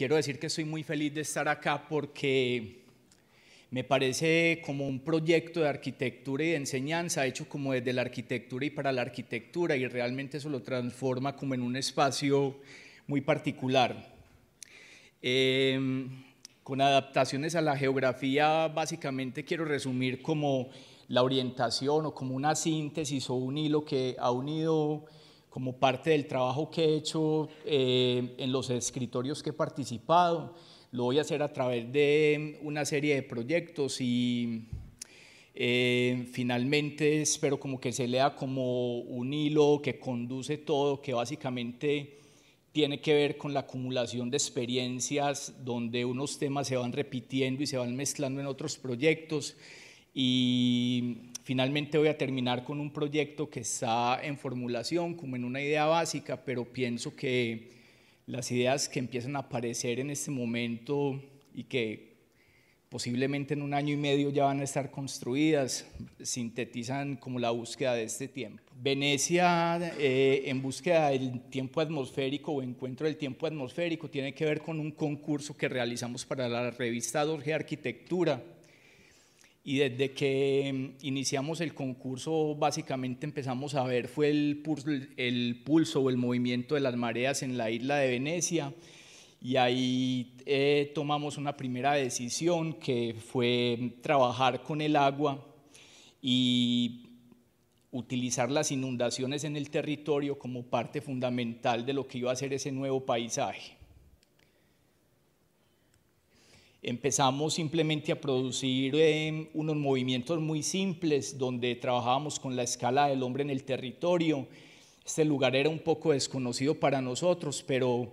quiero decir que estoy muy feliz de estar acá porque me parece como un proyecto de arquitectura y de enseñanza hecho como desde la arquitectura y para la arquitectura y realmente eso lo transforma como en un espacio muy particular. Em, con adaptaciones a la geografía, básicamente quiero resumir como la orientación o como una síntesis o un hilo que ha unido como parte del trabajo que he hecho eh, en los escritorios que he participado. Lo voy a hacer a través de una serie de proyectos y eh, finalmente espero como que se lea como un hilo que conduce todo, que básicamente tiene que ver con la acumulación de experiencias donde unos temas se van repitiendo y se van mezclando en otros proyectos y finalmente voy a terminar con un proyecto que está en formulación, como en una idea básica, pero pienso que las ideas que empiezan a aparecer en este momento y que posiblemente en un año y medio ya van a estar construidas, sintetizan como la búsqueda de este tiempo. Venecia, eh, en búsqueda del tiempo atmosférico o encuentro del tiempo atmosférico, tiene que ver con un concurso que realizamos para la revista Dorje Arquitectura, y desde que em, iniciamos el concurso, básicamente empezamos a ver fue el pulso, o el movimiento de las mareas en la isla de Venecia. Y ahí eh, tomamos una primera decisión que fue trabajar con el agua y utilizar las inundaciones en el territorio como parte fundamental de lo que iba a ser ese nuevo paisaje. Empezamos simplemente a producir eh, unos movimientos muy simples donde trabajábamos con la escala del hombre en el territorio. Este lugar era un poco desconocido para nosotros, pero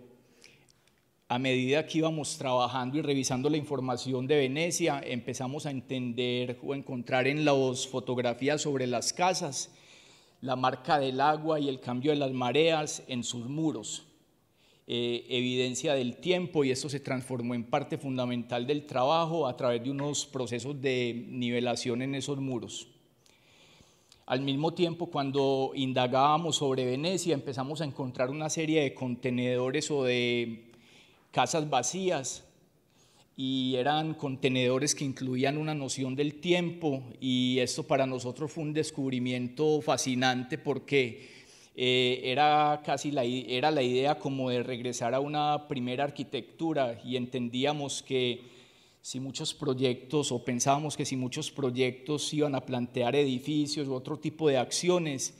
a medida que íbamos trabajando y revisando la información de Venecia, empezamos a entender o encontrar en las fotografías sobre las casas la marca del agua y el cambio de las mareas en sus muros. Eh, evidencia del tiempo y esto se transformó en parte fundamental del trabajo a través de unos procesos de nivelación en esos muros. Al mismo tiempo, cuando indagábamos sobre Venecia, empezamos a encontrar una serie de contenedores o de casas vacías y eran contenedores que incluían una noción del tiempo y esto para nosotros fue un descubrimiento fascinante porque eh, era casi la, era la idea como de regresar a una primera arquitectura y entendíamos que si muchos proyectos o pensábamos que si muchos proyectos iban a plantear edificios u otro tipo de acciones,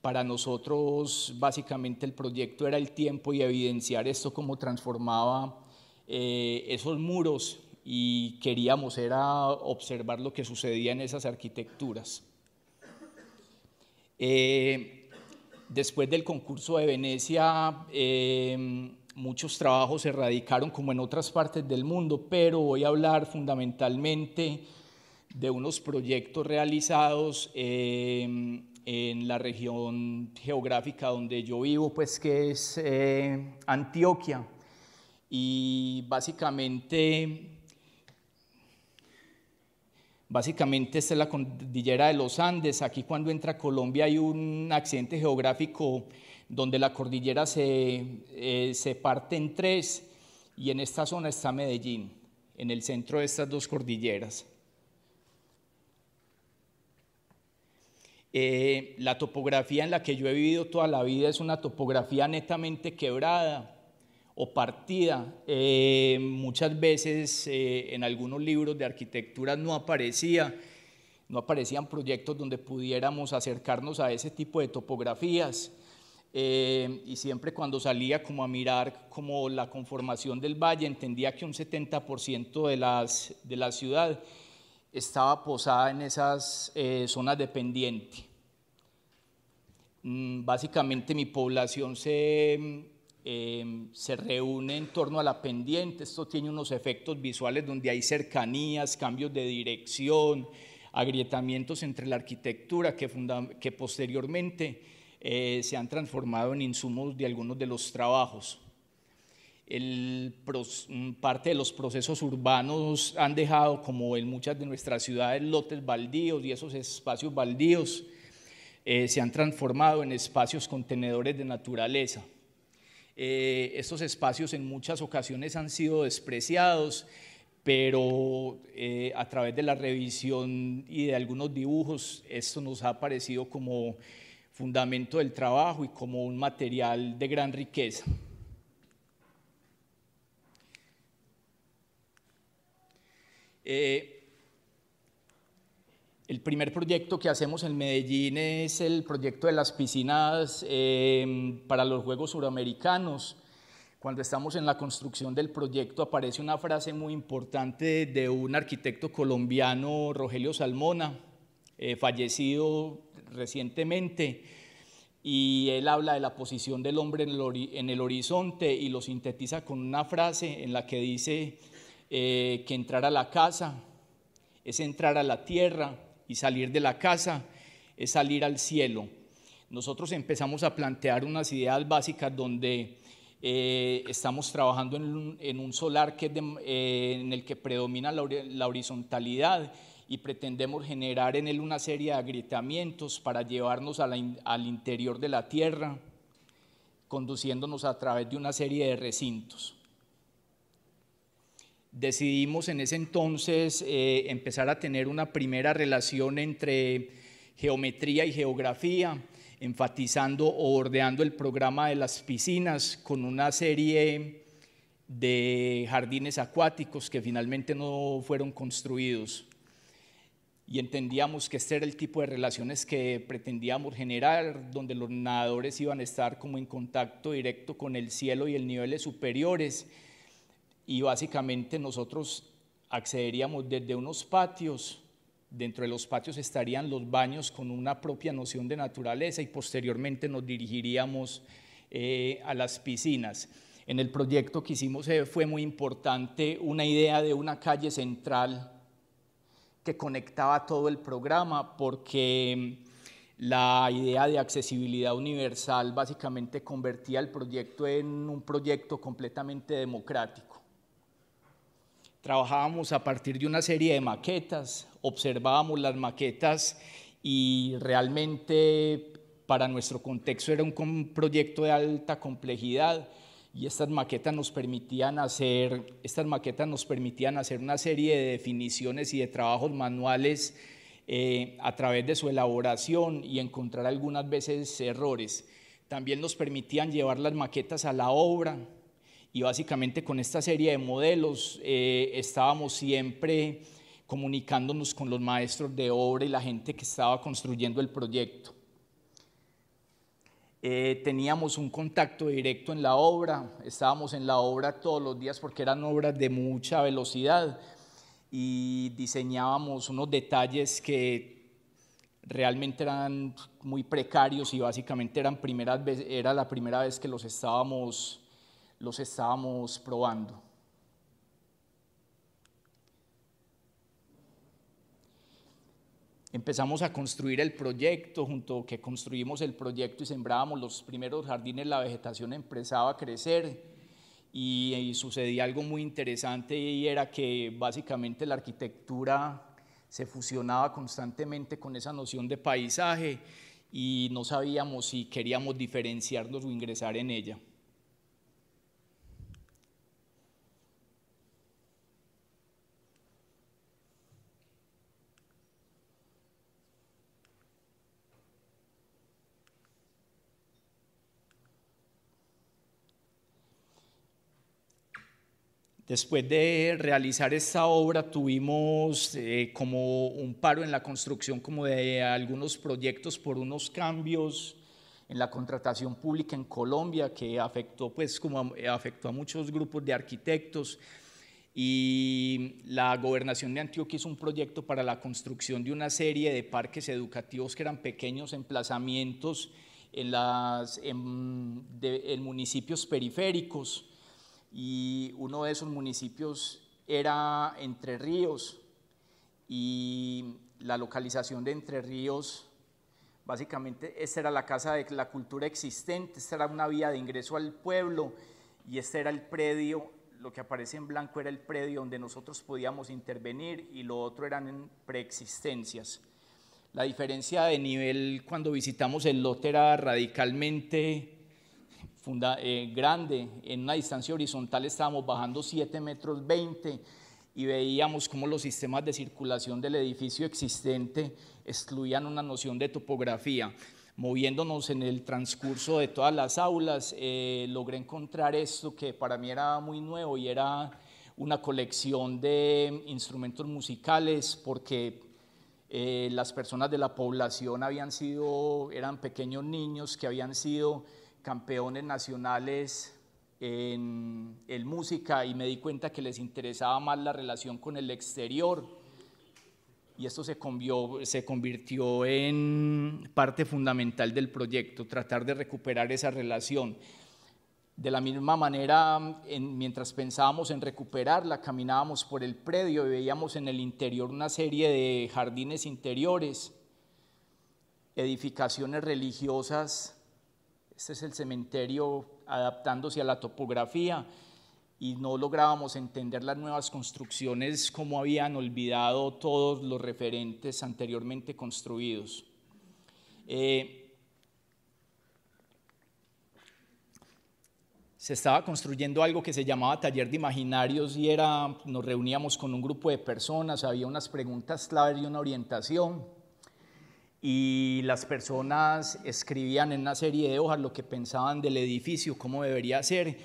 para nosotros básicamente el proyecto era el tiempo y evidenciar esto como transformaba eh, esos muros y queríamos era observar lo que sucedía en esas arquitecturas. Eh, después del concurso de Venecia, eh, muchos trabajos se radicaron como en otras partes del mundo, pero voy a hablar fundamentalmente de unos proyectos realizados eh, en la región geográfica donde yo vivo, pues que es eh, Antioquia. Y básicamente Básicamente esta es la cordillera de los Andes. Aquí cuando entra Colombia hay un accidente geográfico donde la cordillera se, eh, parte en tres y en esta zona está Medellín, en el centro de estas dos cordilleras. Eh, la topografía en la que yo he vivido toda la vida es una topografía netamente quebrada o partida. Eh, muchas veces eh, en algunos libros de arquitectura no aparecía, no aparecían proyectos donde pudiéramos acercarnos a ese tipo de topografías. Eh, y siempre cuando salía como a mirar como la conformación del valle, entendía que un 70% de, las, de la ciudad estaba posada en esas zonas de pendiente. Mm, básicamente mi población se Em, se reúne en torno a la pendiente, esto tiene unos efectos visuales donde hay cercanías, cambios de dirección, agrietamientos entre la arquitectura que, posteriormente eh, se han transformado en insumos de algunos de los trabajos. Mm, parte de los procesos urbanos han dejado, como en muchas de nuestras ciudades, lotes baldíos y esos espacios baldíos eh, se han transformado en espacios contenedores de naturaleza. Eh, estos espacios en muchas ocasiones han sido despreciados, pero eh, a través de la revisión y de algunos dibujos, esto nos ha parecido como fundamento del trabajo y como un material de gran riqueza. Eh, el primer proyecto que hacemos en Medellín es el proyecto de las piscinas em, para los Juegos Suramericanos. Cuando estamos en la construcción del proyecto aparece una frase muy importante de un arquitecto colombiano, Rogelio Salmona, eh, fallecido recientemente, y él habla de la posición del hombre en el, horizonte y lo sintetiza con una frase en la que dice eh, que entrar a la casa es entrar a la tierra, y salir de la casa es salir al cielo. Nosotros empezamos a plantear unas ideas básicas donde eh, estamos trabajando en un, solar eh, en el que predomina la, horizontalidad y pretendemos generar en él una serie de agrietamientos para llevarnos al interior de la tierra, conduciéndonos a través de una serie de recintos decidimos en ese entonces eh, empezar a tener una primera relación entre geometría y geografía, enfatizando o bordeando el programa de las piscinas con una serie de jardines acuáticos que finalmente no fueron construidos. Y entendíamos que este era el tipo de relaciones que pretendíamos generar, donde los nadadores iban a estar como en contacto directo con el cielo y el niveles superiores y básicamente nosotros accederíamos desde unos patios, dentro de los patios estarían los baños con una propia noción de naturaleza y posteriormente nos dirigiríamos eh, a las piscinas. En el proyecto que hicimos eh, fue muy importante una idea de una calle central que conectaba todo el programa porque mm, la idea de accesibilidad universal básicamente convertía el proyecto en un proyecto completamente democrático trabajábamos a partir de una serie de maquetas, observábamos las maquetas y realmente para nuestro contexto era un proyecto de alta complejidad y estas maquetas nos permitían hacer estas maquetas nos permitían hacer una serie de definiciones y de trabajos manuales eh, a través de su elaboración y encontrar algunas veces errores. También nos permitían llevar las maquetas a la obra, y básicamente con esta serie de modelos eh, estábamos siempre comunicándonos con los maestros de obra y la gente que estaba construyendo el proyecto. Eh, teníamos un contacto directo en la obra, estábamos en la obra todos los días porque eran obras de mucha velocidad y diseñábamos unos detalles que realmente eran muy precarios y básicamente eran primeras, era la primera vez que los estábamos los estábamos probando. Empezamos a construir el proyecto, junto que construimos el proyecto y sembrábamos los primeros jardines, la vegetación empezaba a crecer y, sucedía algo muy interesante y era que básicamente la arquitectura se fusionaba constantemente con esa noción de paisaje y no sabíamos si queríamos diferenciarnos o ingresar en ella. Después de realizar esta obra tuvimos eh, como un paro en la construcción como de algunos proyectos por unos cambios en la contratación pública en Colombia que afectó pues como afectó a muchos grupos de arquitectos y la gobernación de Antioquia hizo un proyecto para la construcción de una serie de parques educativos que eran pequeños emplazamientos en, las, en municipios periféricos y uno de esos municipios era Entre Ríos y la localización de Entre Ríos, básicamente esta era la casa de la cultura existente, esta era una vía de ingreso al pueblo y este era el predio, lo que aparece en blanco era el predio donde nosotros podíamos intervenir y lo otro eran preexistencias. La diferencia de nivel cuando visitamos el lote era radicalmente funda, eh, grande, en una distancia horizontal estábamos bajando 7 metros 20 y veíamos cómo los sistemas de circulación del edificio existente excluían una noción de topografía. Moviéndonos en el transcurso de todas las aulas, eh, logré encontrar esto que para mí era muy nuevo y era una colección de instrumentos musicales porque eh, las personas de la población habían sido, eran pequeños niños que habían sido campeones nacionales en música y me di cuenta que les interesaba más la relación con el exterior y esto se, se convirtió en parte fundamental del proyecto, tratar de recuperar esa relación. De la misma manera, mientras pensábamos en recuperarla, caminábamos por el predio y veíamos en el interior una serie de jardines interiores, edificaciones religiosas este es el cementerio adaptándose a la topografía y no lográbamos entender las nuevas construcciones como habían olvidado todos los referentes anteriormente construidos. Eh, se estaba construyendo algo que se llamaba taller de imaginarios y era, nos reuníamos con un grupo de personas, había unas preguntas clave y una orientación y las personas escribían en una serie de hojas lo que pensaban del edificio, cómo debería ser,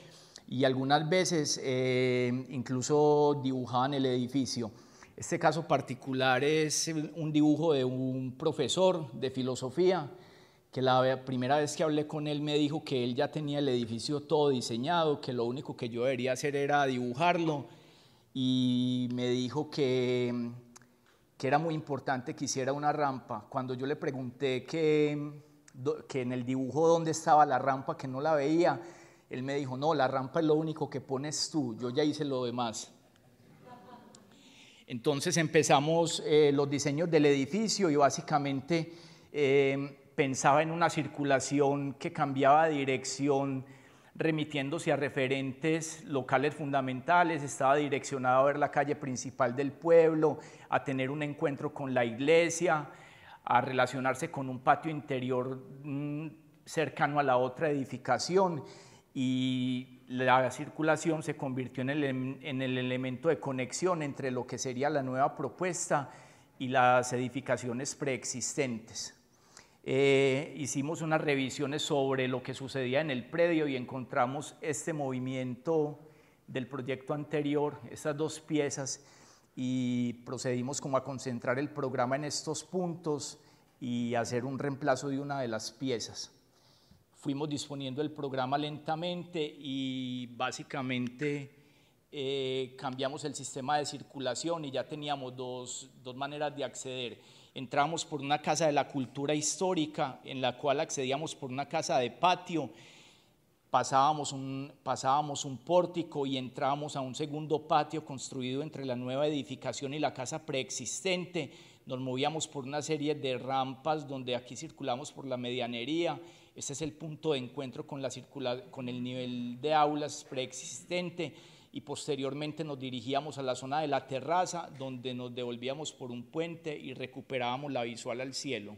y algunas veces eh, incluso dibujaban el edificio. Este caso particular es un dibujo de un profesor de filosofía que la primera vez que hablé con él me dijo que él ya tenía el edificio todo diseñado, que lo único que yo debería hacer era dibujarlo y me dijo que que era muy importante que hiciera una rampa, cuando yo le pregunté que, mm, que en el dibujo dónde estaba la rampa, que no la veía, él me dijo, no, la rampa es lo único que pones tú, yo ya hice lo demás. Entonces empezamos eh, los diseños del edificio y básicamente eh, pensaba en una circulación que cambiaba de dirección remitiéndose a referentes locales fundamentales, estaba direccionado a ver la calle principal del pueblo, a tener un encuentro con la iglesia, a relacionarse con un patio interior mm, cercano a la otra edificación y la circulación se convirtió en el, em, en el elemento de conexión entre lo que sería la nueva propuesta y las edificaciones preexistentes. Eh, hicimos unas revisiones sobre lo que sucedía en el predio y encontramos este movimiento del proyecto anterior, estas dos piezas, y procedimos como a concentrar el programa en estos puntos y hacer un reemplazo de una de las piezas. Fuimos disponiendo el programa lentamente y básicamente eh, cambiamos el sistema de circulación y ya teníamos dos, dos maneras de acceder entramos por una casa de la cultura histórica, en la cual accedíamos por una casa de patio, pasábamos un, pasábamos un pórtico y entramos a un segundo patio construido entre la nueva edificación y la casa preexistente. Nos movíamos por una serie de rampas donde aquí circulamos por la medianería. Este es el punto de encuentro con, la con el nivel de aulas preexistente y posteriormente nos dirigíamos a la zona de la terraza donde nos devolvíamos por un puente y recuperábamos la visual al cielo.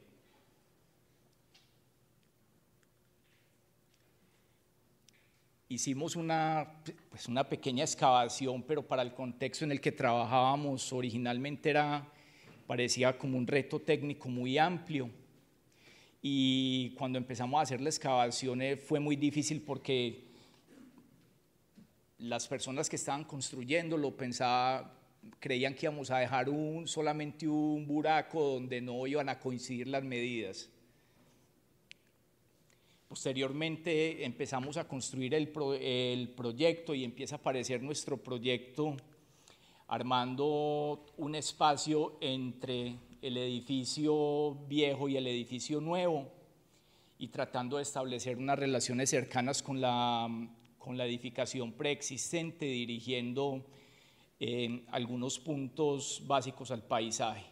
Hicimos una, pues, una pequeña excavación, pero para el contexto en el que trabajábamos originalmente era, parecía como un reto técnico muy amplio. Y cuando empezamos a hacer la excavación eh, fue muy difícil porque las personas que estaban construyéndolo pensaba, creían que íbamos a dejar un, solamente un buraco donde no iban a coincidir las medidas. Posteriormente empezamos a construir el, el, proyecto y empieza a aparecer nuestro proyecto armando un espacio entre el edificio viejo y el edificio nuevo y tratando de establecer unas relaciones cercanas con la con la edificación preexistente, dirigiendo eh, algunos puntos básicos al paisaje.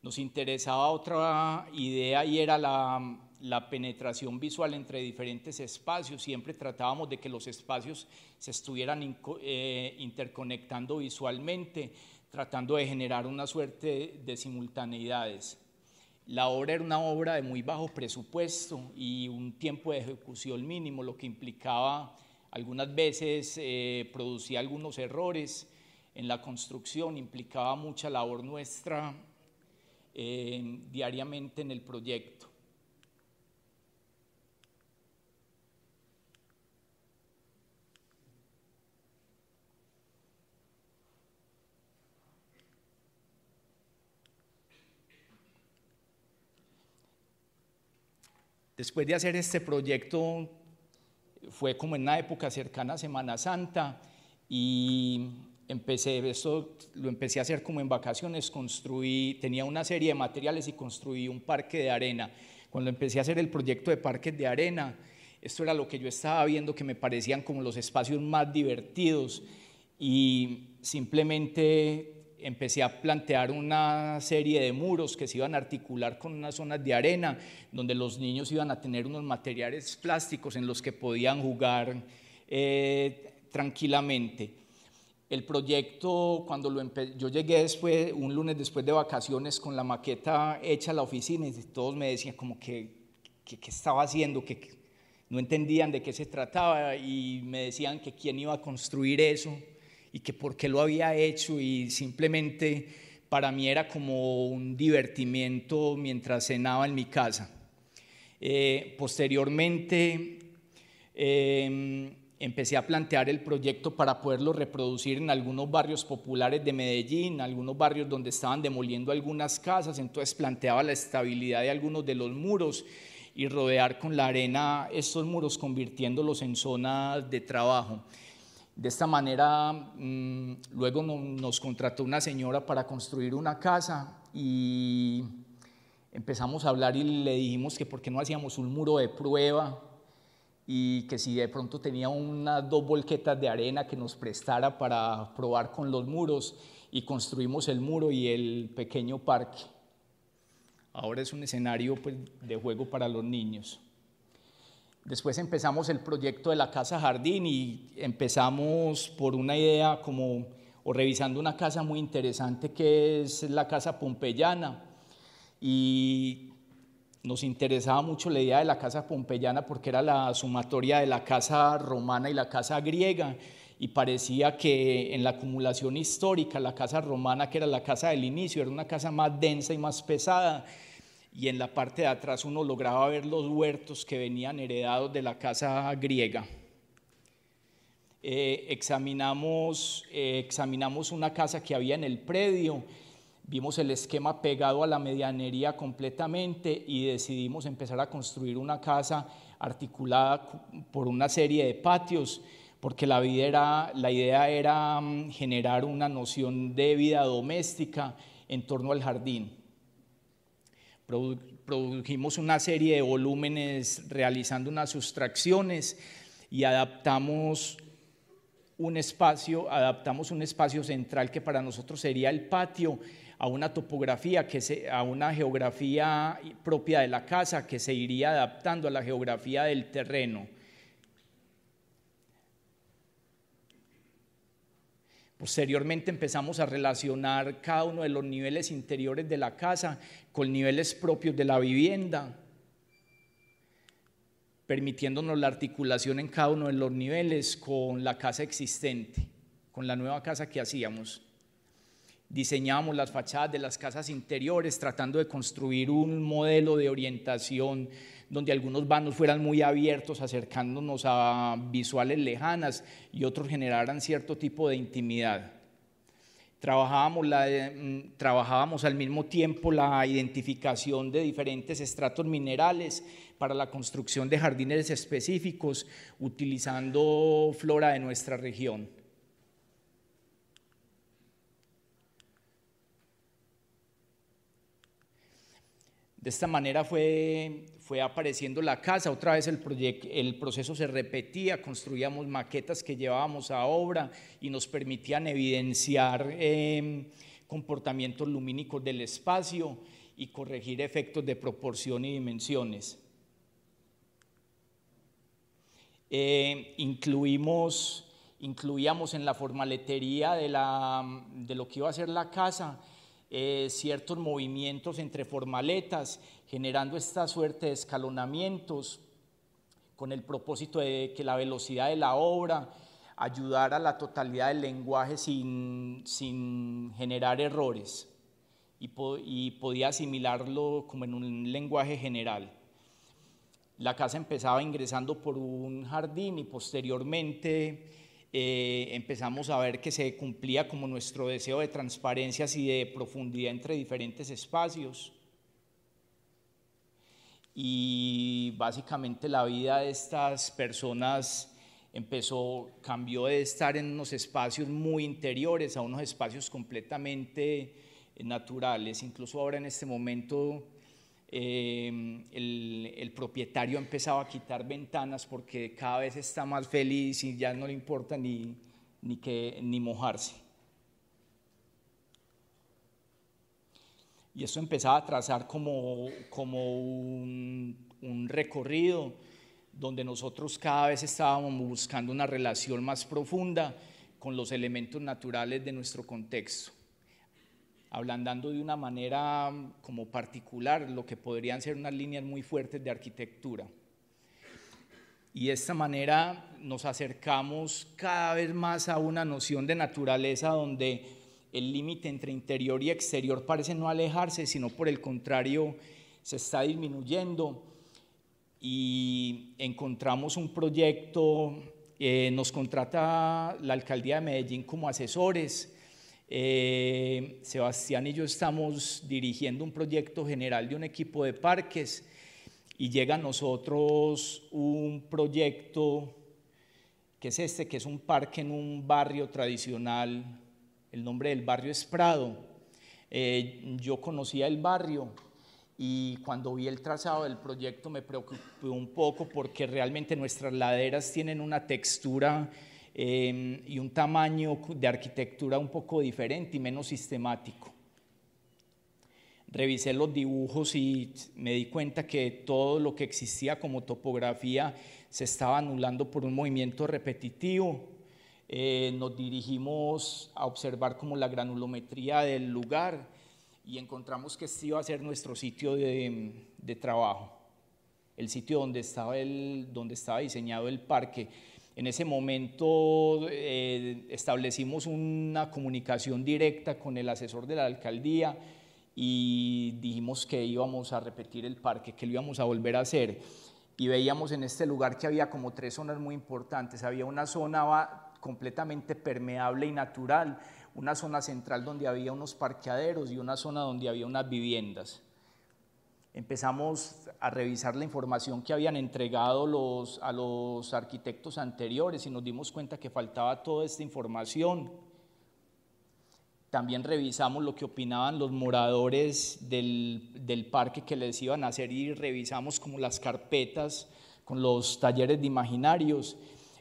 Nos interesaba otra idea y era la, penetración visual entre diferentes espacios. Siempre tratábamos de que los espacios se estuvieran eh, interconectando visualmente, tratando de generar una suerte de simultaneidades. La obra era una obra de muy bajo presupuesto y un tiempo de ejecución mínimo, lo que implicaba algunas veces eh, producía algunos errores en la construcción, implicaba mucha labor nuestra eh, diariamente en el proyecto. Después de hacer este proyecto, fue como en una época cercana a Semana Santa y empecé, esto lo empecé a hacer como en vacaciones, construí, tenía una serie de materiales y construí un parque de arena. Cuando empecé a hacer el proyecto de parques de arena, esto era lo que yo estaba viendo que me parecían como los espacios más divertidos y simplemente empecé a plantear una serie de muros que se iban a articular con unas zonas de arena, donde los niños iban a tener unos materiales plásticos en los que podían jugar eh, tranquilamente. El proyecto, cuando lo yo llegué después, un lunes después de vacaciones con la maqueta hecha a la oficina y todos me decían como que, que, estaba haciendo, que no entendían de qué se trataba y me decían que quién iba a construir eso y que por qué lo había hecho y simplemente para mí era como un divertimiento mientras cenaba en mi casa. Eh, posteriormente em, empecé a plantear el proyecto para poderlo reproducir en algunos barrios populares de Medellín, algunos barrios donde estaban demoliendo algunas casas, entonces planteaba la estabilidad de algunos de los muros y rodear con la arena estos muros convirtiéndolos en zonas de trabajo. De esta manera, mm, luego nos contrató una señora para construir una casa y empezamos a hablar y le dijimos que por qué no hacíamos un muro de prueba y que si de pronto tenía unas dos volquetas de arena que nos prestara para probar con los muros y construimos el muro y el pequeño parque. Ahora es un escenario pues, de juego para los niños. Después empezamos el proyecto de la Casa Jardín y empezamos por una idea como, o revisando una casa muy interesante que es la Casa Pompeyana. Y nos interesaba mucho la idea de la Casa Pompeyana porque era la sumatoria de la Casa Romana y la Casa Griega. Y parecía que en la acumulación histórica, la Casa Romana, que era la casa del inicio, era una casa más densa y más pesada y en la parte de atrás uno lograba ver los huertos que venían heredados de la casa griega. Eh, examinamos, eh, examinamos una casa que había en el predio, vimos el esquema pegado a la medianería completamente y decidimos empezar a construir una casa articulada por una serie de patios, porque la idea era mm, generar una noción de vida doméstica en torno al jardín. Produjimos una serie de volúmenes realizando unas sustracciones y adaptamos un espacio, adaptamos un espacio central que para nosotros sería el patio a una topografía, que a una geografía propia de la casa que se iría adaptando a la geografía del terreno. Posteriormente empezamos a relacionar cada uno de los niveles interiores de la casa con niveles propios de la vivienda, permitiéndonos la articulación en cada uno de los niveles con la casa existente, con la nueva casa que hacíamos. Diseñamos las fachadas de las casas interiores tratando de construir un modelo de orientación donde algunos vanos fueran muy abiertos, acercándonos a visuales lejanas y otros generaran cierto tipo de intimidad. Trabajábamos, eh, mm, trabajábamos al mismo tiempo la identificación de diferentes estratos minerales para la construcción de jardines específicos utilizando flora de nuestra región. De esta manera fue, apareciendo la casa, otra vez el, proceso se repetía, construíamos maquetas que llevábamos a obra y nos permitían evidenciar em, comportamientos lumínicos del espacio y corregir efectos de proporción y dimensiones. Em, incluimos, incluíamos en la formaletería de, de lo que iba a ser la casa eh, ciertos movimientos entre formaletas, generando esta suerte de escalonamientos con el propósito de que la velocidad de la obra ayudara a la totalidad del lenguaje sin, generar errores y podía asimilarlo como en un lenguaje general. La casa empezaba ingresando por un jardín y posteriormente eh, empezamos a ver que se cumplía como nuestro deseo de transparencias y de profundidad entre diferentes espacios. Y básicamente la vida de estas personas empezó, cambió de estar en unos espacios muy interiores a unos espacios completamente eh, naturales. Incluso ahora en este momento Em, el, propietario ha empezado a quitar ventanas porque cada vez está más feliz y ya no le importa ni, ni, que, ni mojarse. Y eso empezaba a trazar como, como un recorrido donde nosotros cada vez estábamos buscando una relación más profunda con los elementos naturales de nuestro contexto hablando de una manera mm, como particular lo que podrían ser unas líneas muy fuertes de arquitectura. Y de esta manera nos acercamos cada vez más a una noción de naturaleza donde el límite entre interior y exterior parece no alejarse, sino por el contrario se está disminuyendo y encontramos un proyecto, eh, nos contrata la alcaldía de Medellín como asesores eh, Sebastián y yo estamos dirigiendo un proyecto general de un equipo de parques y llega a nosotros un proyecto que es este, que es un parque en un barrio tradicional, el nombre del barrio es Prado. Eh, yo conocía el barrio y cuando vi el trazado del proyecto me preocupé un poco porque realmente nuestras laderas tienen una textura Em, y un tamaño de arquitectura un poco diferente y menos sistemático. Revisé los dibujos y me di cuenta que todo lo que existía como topografía se estaba anulando por un movimiento repetitivo. Eh, nos dirigimos a observar como la granulometría del lugar y encontramos que este iba a ser nuestro sitio de, de trabajo, el sitio donde estaba, el, donde estaba diseñado el parque en ese momento eh, establecimos una comunicación directa con el asesor de la alcaldía y dijimos que íbamos a repetir el parque, que lo íbamos a volver a hacer. Y veíamos en este lugar que había como tres zonas muy importantes. Había una zona completamente permeable y natural, una zona central donde había unos parqueaderos y una zona donde había unas viviendas empezamos a revisar la información que habían entregado los, a los arquitectos anteriores y nos dimos cuenta que faltaba toda esta información. También revisamos lo que opinaban los moradores del, del parque que les iban a hacer y revisamos como las carpetas con los talleres de imaginarios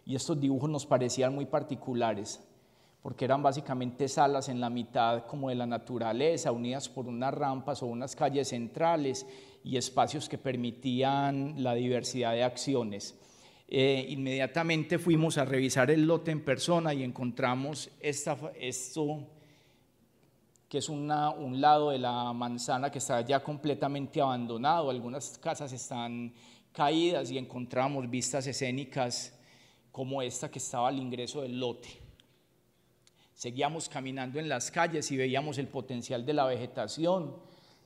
y estos dibujos nos parecían muy particulares porque eran básicamente salas en la mitad como de la naturaleza, unidas por unas rampas o unas calles centrales y espacios que permitían la diversidad de acciones. Eh, inmediatamente fuimos a revisar el lote en persona y encontramos esta, esto que es una, un lado de la manzana que está ya completamente abandonado, algunas casas están caídas y encontramos vistas escénicas como esta que estaba al ingreso del lote. Seguíamos caminando en las calles y veíamos el potencial de la vegetación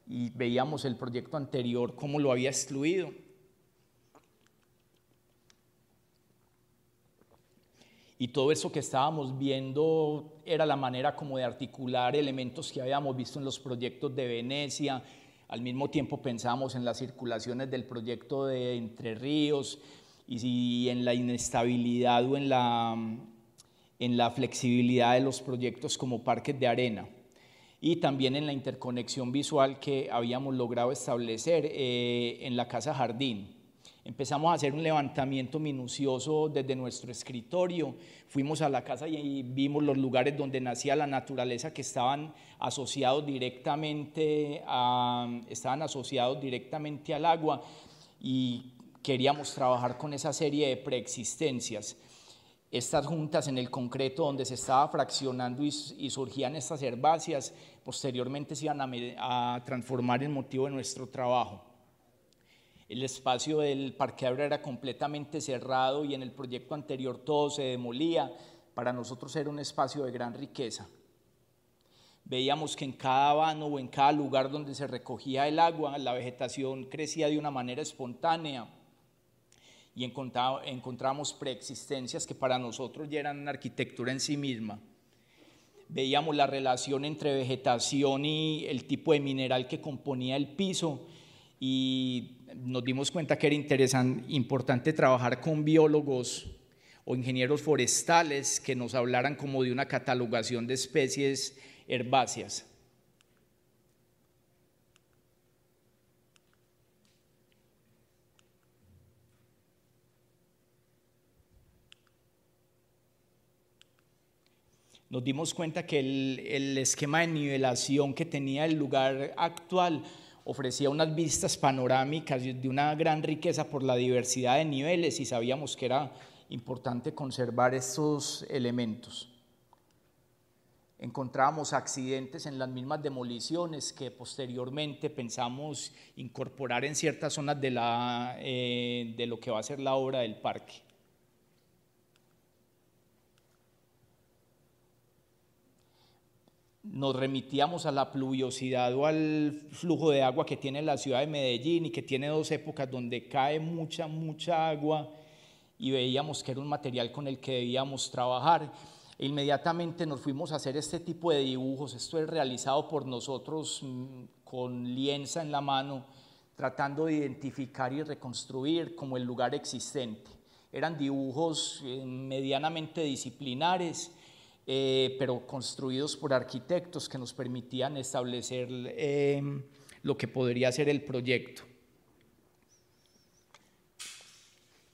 y veíamos el proyecto anterior, cómo lo había excluido. Y todo eso que estábamos viendo era la manera como de articular elementos que habíamos visto en los proyectos de Venecia. Al mismo tiempo pensábamos en las circulaciones del proyecto de Entre Ríos y en la inestabilidad o en la en la flexibilidad de los proyectos como parques de arena y también en la interconexión visual que habíamos logrado establecer eh, en la casa jardín. Empezamos a hacer un levantamiento minucioso desde nuestro escritorio, fuimos a la casa y vimos los lugares donde nacía la naturaleza que estaban asociados directamente, estaban asociados directamente al agua y queríamos trabajar con esa serie de preexistencias estas juntas en el concreto donde se estaba fraccionando y, surgían estas herbáceas, posteriormente se iban a, transformar en motivo de nuestro trabajo. El espacio del parqueadero era completamente cerrado y en el proyecto anterior todo se demolía. Para nosotros era un espacio de gran riqueza. Veíamos que en cada vano o en cada lugar donde se recogía el agua, la vegetación crecía de una manera espontánea y encontramos preexistencias que para nosotros ya eran una arquitectura en sí misma. Veíamos la relación entre vegetación y el tipo de mineral que componía el piso y nos dimos cuenta que era interesante, importante trabajar con biólogos o ingenieros forestales que nos hablaran como de una catalogación de especies herbáceas. nos dimos cuenta que el, esquema de nivelación que tenía el lugar actual ofrecía unas vistas panorámicas de una gran riqueza por la diversidad de niveles y sabíamos que era importante conservar estos elementos. Encontrábamos accidentes en las mismas demoliciones que posteriormente pensamos incorporar en ciertas zonas de eh, lo que va a ser la obra del parque. nos remitíamos a la pluviosidad o al flujo de agua que tiene la ciudad de Medellín y que tiene dos épocas donde cae mucha, mucha agua y veíamos que era un material con el que debíamos trabajar. inmediatamente nos fuimos a hacer este tipo de dibujos, esto es realizado por nosotros mm, con lienza en la mano, tratando de identificar y reconstruir como el lugar existente. Eran dibujos eh, medianamente disciplinares eh, pero construidos por arquitectos que nos permitían establecer em, lo que podría ser el proyecto.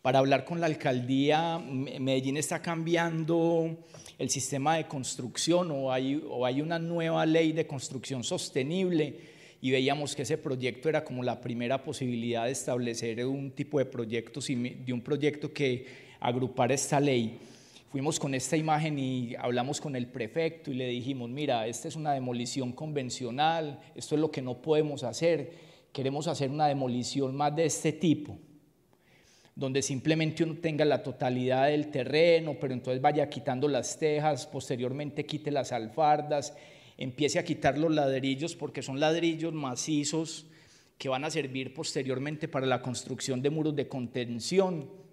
Para hablar con la alcaldía, Medellín está cambiando el sistema de construcción o hay, o hay una nueva ley de construcción sostenible y veíamos que ese proyecto era como la primera posibilidad de establecer un tipo de proyecto, de un proyecto que agrupara esta ley fuimos con esta imagen y hablamos con el prefecto y le dijimos, mira, esta es una demolición convencional, esto es lo que no podemos hacer, queremos hacer una demolición más de este tipo, donde simplemente uno tenga la totalidad del terreno, pero entonces vaya quitando las tejas, posteriormente quite las alfardas, empiece a quitar los ladrillos porque son ladrillos macizos que van a servir posteriormente para la construcción de muros de contención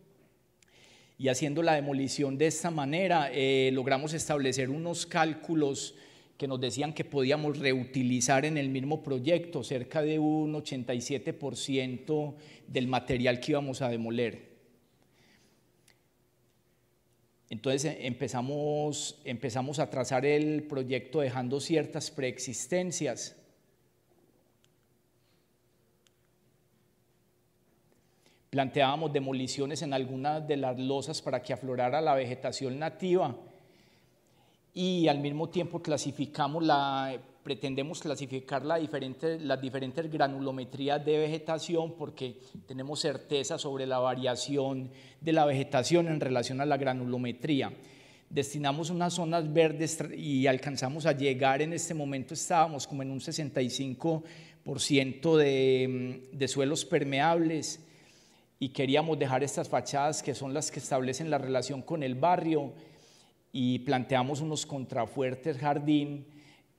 y haciendo la demolición de esta manera eh, logramos establecer unos cálculos que nos decían que podíamos reutilizar en el mismo proyecto cerca de un 87% del material que íbamos a demoler. Entonces eh, empezamos, empezamos a trazar el proyecto dejando ciertas preexistencias Planteábamos demoliciones en algunas de las losas para que aflorara la vegetación nativa y al mismo tiempo clasificamos la, pretendemos clasificar las diferentes granulometrías de vegetación porque tenemos certeza sobre la variación de la vegetación en relación a la granulometría. Destinamos unas zonas verdes y alcanzamos a llegar en este momento, estábamos como en un 65% de, de suelos permeables y queríamos dejar estas fachadas que son las que establecen la relación con el barrio y planteamos unos contrafuertes jardín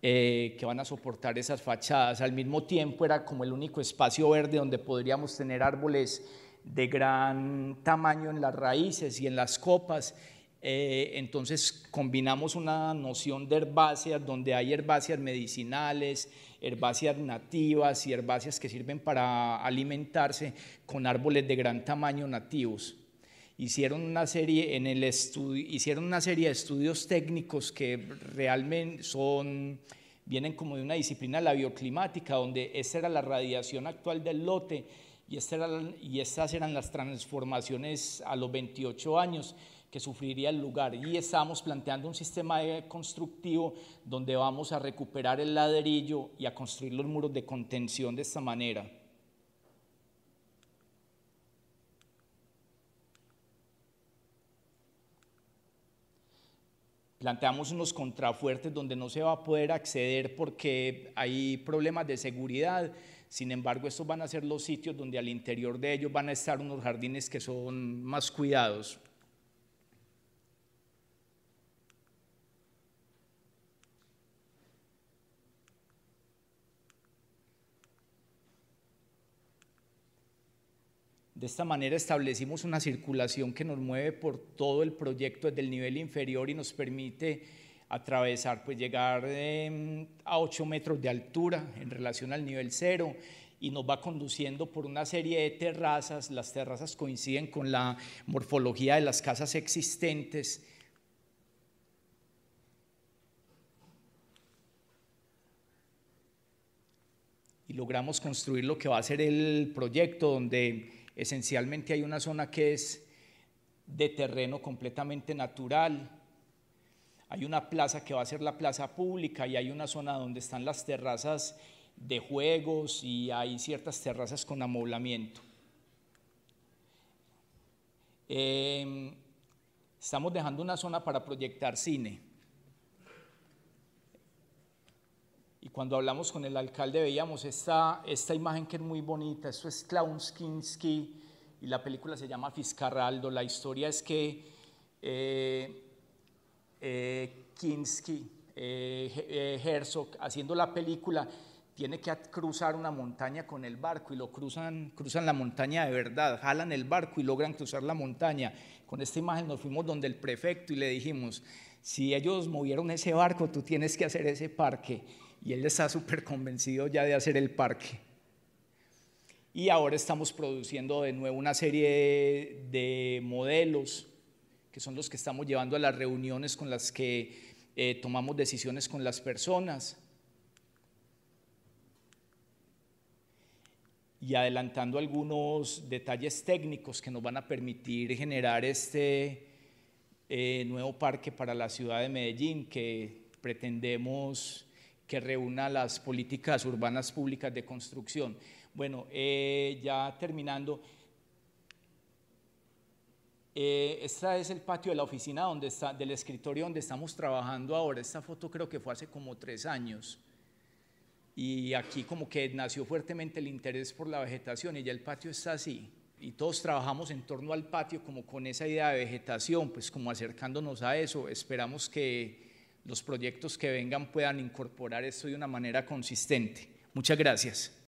eh, que van a soportar esas fachadas. Al mismo tiempo era como el único espacio verde donde podríamos tener árboles de gran tamaño en las raíces y en las copas eh, entonces combinamos una noción de herbáceas, donde hay herbáceas medicinales, herbáceas nativas y herbáceas que sirven para alimentarse con árboles de gran tamaño nativos. Hicieron una serie, en el hicieron una serie de estudios técnicos que realmente son vienen como de una disciplina la bioclimática, donde esta era la radiación actual del lote y, y estas eran las transformaciones a los 28 años que sufriría el lugar. Y estamos planteando un sistema constructivo donde vamos a recuperar el ladrillo y a construir los muros de contención de esta manera. planteamos unos contrafuertes donde no se va a poder acceder porque hay problemas de seguridad. Sin embargo, estos van a ser los sitios donde al interior de ellos van a estar unos jardines que son más cuidados. De esta manera establecimos una circulación que nos mueve por todo el proyecto desde el nivel inferior y nos permite atravesar, pues llegar em, a 8 metros de altura en relación al nivel cero y nos va conduciendo por una serie de terrazas. Las terrazas coinciden con la morfología de las casas existentes. Y logramos construir lo que va a ser el proyecto donde Esencialmente hay una zona que es de terreno completamente natural, hay una plaza que va a ser la plaza pública y hay una zona donde están las terrazas de juegos y hay ciertas terrazas con amoblamiento. Em, estamos dejando una zona para proyectar cine. cuando hablamos con el alcalde veíamos esta, esta imagen que es muy bonita, esto es Kinski y la película se llama Fiscarraldo. La historia es que eh, eh Kinski, eh, eh, Herzog, haciendo la película, tiene que cruzar una montaña con el barco y lo cruzan, cruzan la montaña de verdad, jalan el barco y logran cruzar la montaña. Con esta imagen nos fuimos donde el prefecto y le dijimos, si ellos movieron ese barco, tú tienes que hacer ese parque y él está súper convencido ya de hacer el parque. Y ahora estamos produciendo de nuevo una serie de, modelos que son los que estamos llevando a las reuniones con las que eh, tomamos decisiones con las personas. Y adelantando algunos detalles técnicos que nos van a permitir generar este eh, nuevo parque para la ciudad de Medellín que pretendemos que reúna las políticas urbanas públicas de construcción. Bueno, eh, ya terminando, eh, este es el patio de la oficina donde está, del escritorio donde estamos trabajando ahora. Esta foto creo que fue hace como tres años. Y aquí como que nació fuertemente el interés por la vegetación y ya el patio está así. Y todos trabajamos en torno al patio como con esa idea de vegetación, pues como acercándonos a eso. Esperamos que los proyectos que vengan puedan incorporar esto de una manera consistente. Muchas gracias.